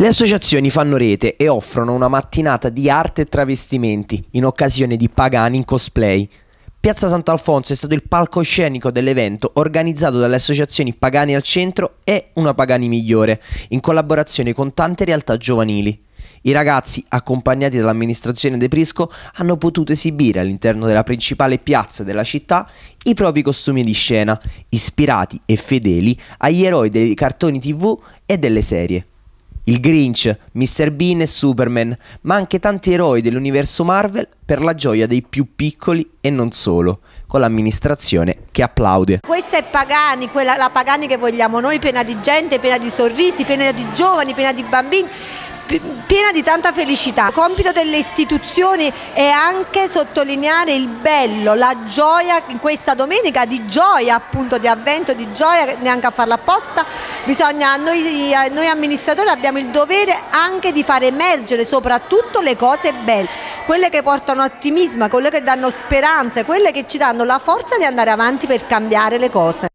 Le associazioni fanno rete e offrono una mattinata di arte e travestimenti in occasione di Pagani in cosplay. Piazza Sant'Alfonso è stato il palcoscenico dell'evento organizzato dalle associazioni Pagani al Centro e Una Pagani Migliore, in collaborazione con tante realtà giovanili. I ragazzi, accompagnati dall'amministrazione De Prisco, hanno potuto esibire all'interno della principale piazza della città i propri costumi di scena, ispirati e fedeli agli eroi dei cartoni tv e delle serie il Grinch, Mr. Bean e Superman, ma anche tanti eroi dell'universo Marvel per la gioia dei più piccoli e non solo, con l'amministrazione che applaude. Questa è Pagani, quella, la Pagani che vogliamo noi, piena di gente, piena di sorrisi, piena di giovani, piena di bambini, piena di tanta felicità. Il compito delle istituzioni è anche sottolineare il bello, la gioia in questa domenica di gioia appunto, di avvento, di gioia, neanche a farla apposta. Bisogna, noi, eh, noi amministratori abbiamo il dovere anche di far emergere soprattutto le cose belle, quelle che portano ottimismo, quelle che danno speranze, quelle che ci danno la forza di andare avanti per cambiare le cose.